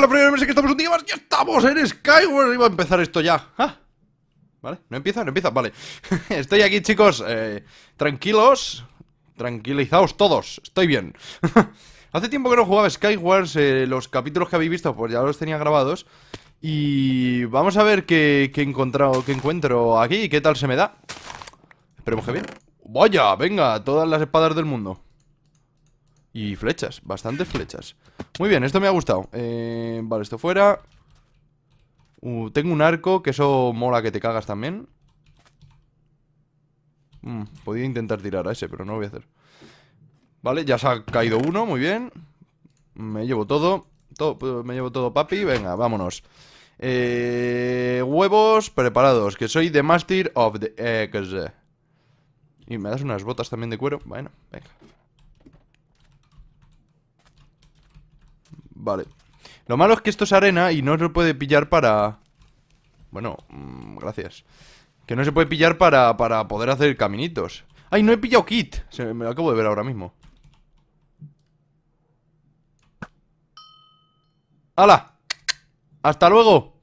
Los primera meses que estamos un día más, ya estamos en Skyward. Iba a empezar esto ya. Ah. ¿Vale? ¿No empieza? ¿No empieza? Vale. Estoy aquí, chicos. Eh, tranquilos. Tranquilizaos todos. Estoy bien. Hace tiempo que no jugaba Skyward. Eh, los capítulos que habéis visto, pues ya los tenía grabados. Y vamos a ver qué, qué, encontrado, qué encuentro aquí y qué tal se me da. Esperemos que bien. Vaya, venga, todas las espadas del mundo. Y flechas, bastantes flechas Muy bien, esto me ha gustado eh, Vale, esto fuera uh, Tengo un arco, que eso mola que te cagas también mm, Podía intentar tirar a ese, pero no lo voy a hacer Vale, ya se ha caído uno, muy bien Me llevo todo, todo Me llevo todo, papi, venga, vámonos eh, Huevos preparados, que soy The Master of the Eggs eh, Y me das unas botas también de cuero Bueno, venga Vale. Lo malo es que esto es arena y no se puede pillar para... Bueno, mm, gracias. Que no se puede pillar para, para poder hacer caminitos. ¡Ay, no he pillado kit! me lo acabo de ver ahora mismo. ¡Hala! ¡Hasta luego!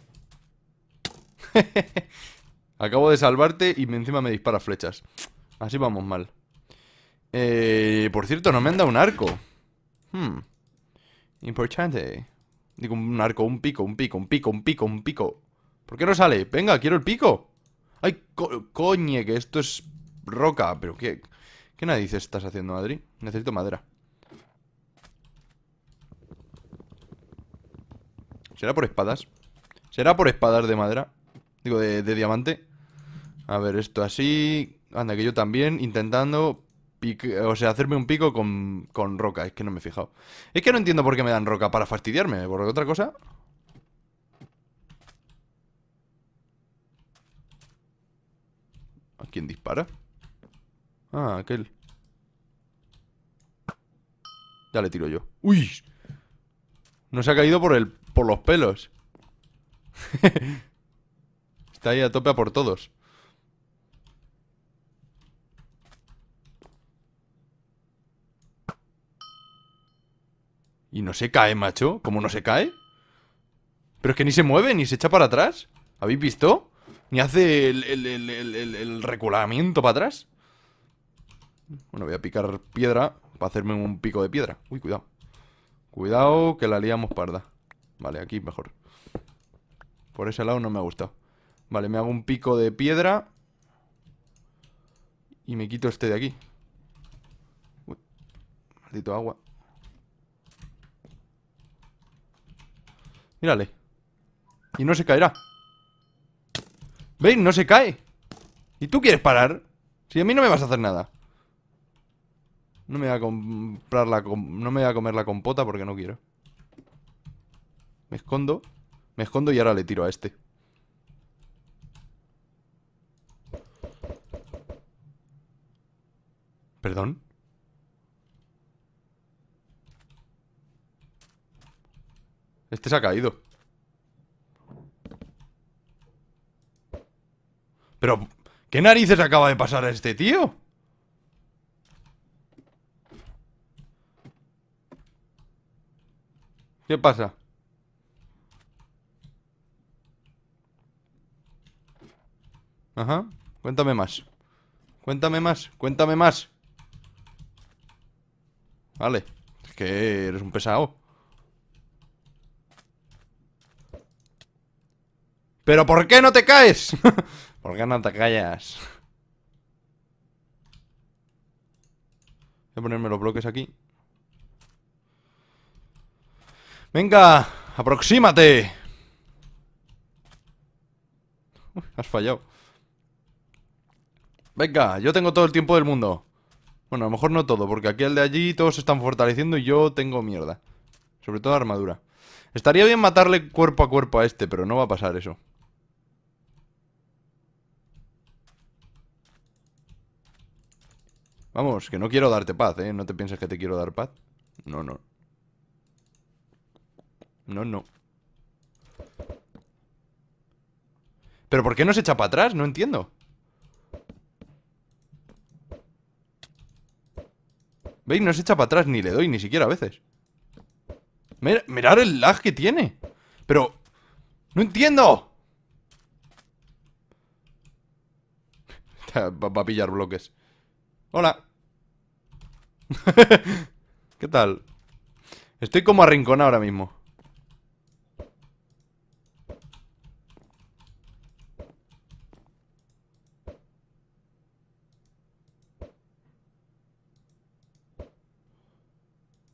Acabo de salvarte y encima me dispara flechas. Así vamos mal. Eh, por cierto, no me han dado un arco. Hmm. Importante. Digo, un arco, un pico, un pico, un pico, un pico, un pico. ¿Por qué no sale? Venga, quiero el pico. Ay, coñe, que esto es roca. Pero qué... ¿Qué se estás haciendo, Adri? Necesito madera. ¿Será por espadas? ¿Será por espadas de madera? Digo, de diamante. A ver, esto así... Anda, que yo también, intentando o sea, hacerme un pico con, con roca. Es que no me he fijado. Es que no entiendo por qué me dan roca para fastidiarme, ¿Por otra cosa... ¿A quién dispara? Ah, aquel. Ya le tiro yo. ¡Uy! No se ha caído por el. por los pelos. Está ahí a tope a por todos. Y no se cae, macho. ¿Cómo no se cae? Pero es que ni se mueve, ni se echa para atrás. ¿Habéis visto? Ni hace el, el, reculamiento para atrás. Bueno, voy a picar piedra para hacerme un pico de piedra. Uy, cuidado. Cuidado, que la liamos parda. Vale, aquí mejor. Por ese lado no me ha gustado. Vale, me hago un pico de piedra. Y me quito este de aquí. maldito agua. Mírale. Y no se caerá. ¿Veis? No se cae. ¿Y tú quieres parar? Si a mí no me vas a hacer nada. No me voy a No me voy a comer la compota porque no quiero. Me escondo. Me escondo y ahora le tiro a este. ¿Perdón? Este se ha caído Pero... ¿Qué narices acaba de pasar a este tío? ¿Qué pasa? Ajá, cuéntame más Cuéntame más, cuéntame más Vale, es que eres un pesado ¿Pero por qué no te caes? ¿Por qué no te callas? Voy a ponerme los bloques aquí. Venga, aproxímate. has fallado. Venga, yo tengo todo el tiempo del mundo. Bueno, a lo mejor no todo, porque aquí al de allí todos se están fortaleciendo y yo tengo mierda. Sobre todo armadura. Estaría bien matarle cuerpo a cuerpo a este, pero no va a pasar eso. Vamos, que no quiero darte paz, ¿eh? No te piensas que te quiero dar paz. No, no. No, no. ¿Pero por qué no se echa para atrás? No entiendo. ¿Veis? No se echa para atrás ni le doy ni siquiera a veces. Mirad mirar el lag que tiene. Pero... ¡No entiendo! Va a pillar bloques. Hola. ¿Qué tal? Estoy como arrinconado ahora mismo.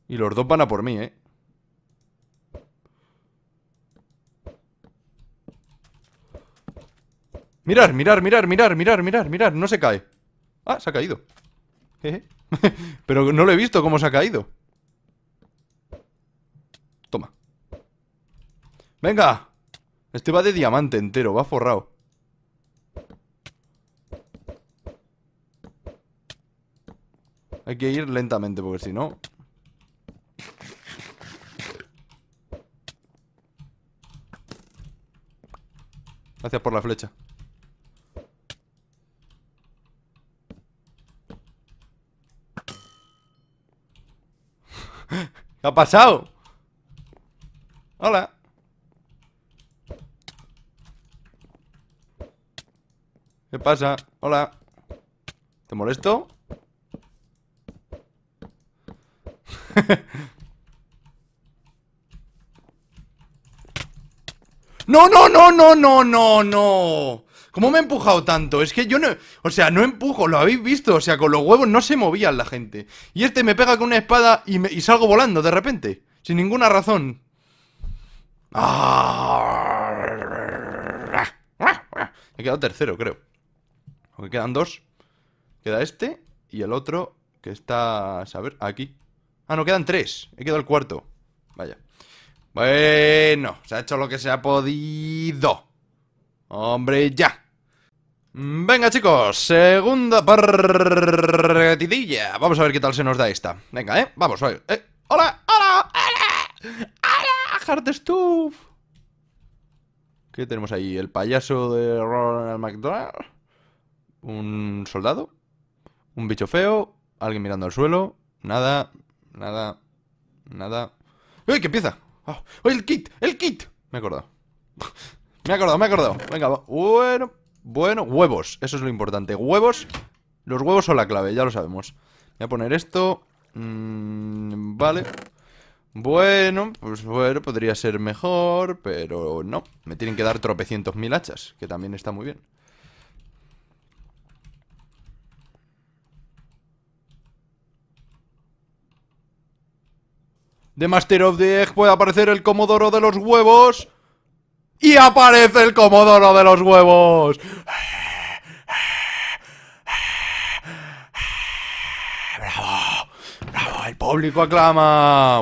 Y los dos van a por mí, ¿eh? Mirar, mirar, mirar, mirar, mirar, mirar, mirar. No se cae. Ah, se ha caído. ¿Eh? Pero no lo he visto cómo se ha caído. Toma. ¡Venga! Este va de diamante entero, va forrado. Hay que ir lentamente porque si no... Gracias por la flecha. ha pasado? Hola. ¿Qué pasa? Hola. ¿Te molesto? no, no, no, no, no, no, no. ¿Cómo me he empujado tanto? Es que yo no... O sea, no empujo, lo habéis visto. O sea, con los huevos no se movían la gente. Y este me pega con una espada y, salgo volando de repente. Sin ninguna razón. Ah. He quedado tercero, creo. Aunque quedan dos. Queda este y el otro que está... A ver, aquí. Ah, no, quedan tres. He quedado el cuarto. Vaya. Bueno, se ha hecho lo que se ha podido. Hombre, ya. Venga chicos, segunda partidilla. Vamos a ver qué tal se nos da esta. Venga, eh, vamos, eh. ¡Hola! ¡Hola! ¡Hola! ¡Hola! ¡Hard ¿Qué tenemos ahí? ¿El payaso de Ronald McDonald? ¿Un soldado? ¿Un bicho feo? ¿Alguien mirando al suelo? Nada, nada, nada. ¡Uy, que empieza! Ah, el kit! ¡El kit! Me he acordado. Me he acordado, me he acordado. Venga, Bueno, bueno, huevos. Eso es lo importante. Huevos. Los huevos son la clave, ya lo sabemos. Voy a poner esto. Mm, vale. Bueno, pues bueno, podría ser mejor, pero no. Me tienen que dar tropecientos mil hachas, que también está muy bien. De Master of the Egg puede aparecer el Comodoro de los huevos y aparece el comodoro de los huevos. ¡Bravo! ¡Bravo! El público aclama.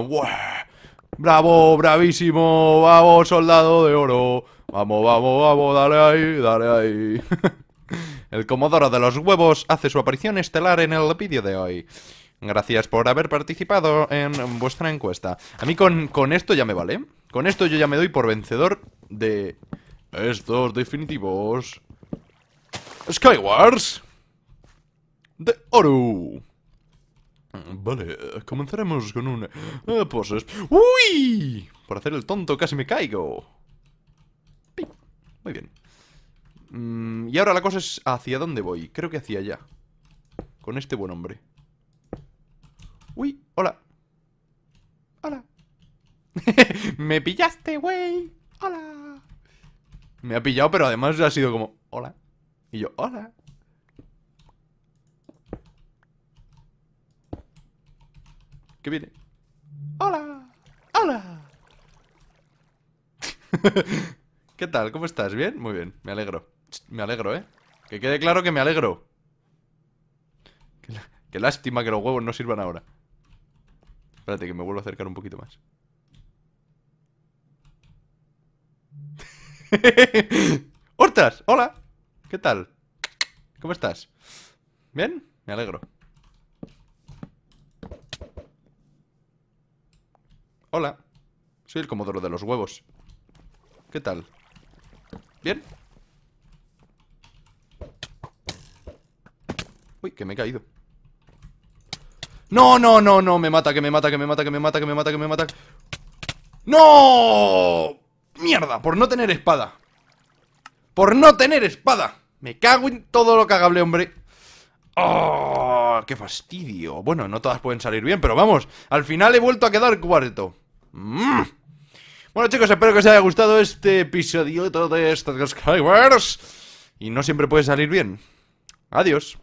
¡Bravo! ¡Bravísimo! ¡Vamos, soldado de oro! ¡Vamos, vamos, vamos! ¡Dale ahí! ¡Dale ahí! el comodoro de los huevos hace su aparición estelar en el vídeo de hoy. Gracias por haber participado en vuestra encuesta. A mí con, con esto ya me vale. Con esto yo ya me doy por vencedor de estos definitivos Skywars de oro. Vale, comenzaremos con un... pues ¡Uy! Por hacer el tonto casi me caigo. Muy bien. Mm, y ahora la cosa es hacia dónde voy. Creo que hacia allá. Con este buen hombre. ¡Uy! ¡Hola! ¡Hola! Me pillaste, güey. Hola. Me ha pillado, pero además ha sido como, hola. Y yo, hola. ¿Qué viene? Hola. Hola. ¿Qué tal? ¿Cómo estás? ¿Bien? Muy bien. Me alegro. Me alegro, ¿eh? Que quede claro que me alegro. Qué, lástima que los huevos no sirvan ahora. Espérate, que me vuelvo a acercar un poquito más. ¡Hortas! ¡Hola! ¿Qué tal? ¿Cómo estás? ¿Bien? Me alegro. Hola. Soy el comodoro de los huevos. ¿Qué tal? ¿Bien? Uy, que me he caído. No, no, no, no, me mata, que me mata, que me mata, que me mata, que me mata, que me mata. ¡No! Mierda, por no tener espada. Por no tener espada. Me cago en todo lo cagable, hombre. ¡Oh! ¡Qué fastidio! Bueno, no todas pueden salir bien, pero vamos. Al final he vuelto a quedar cuarto. Mm. Bueno, chicos, espero que os haya gustado este episodio de Skywars. Y no siempre puede salir bien. Adiós.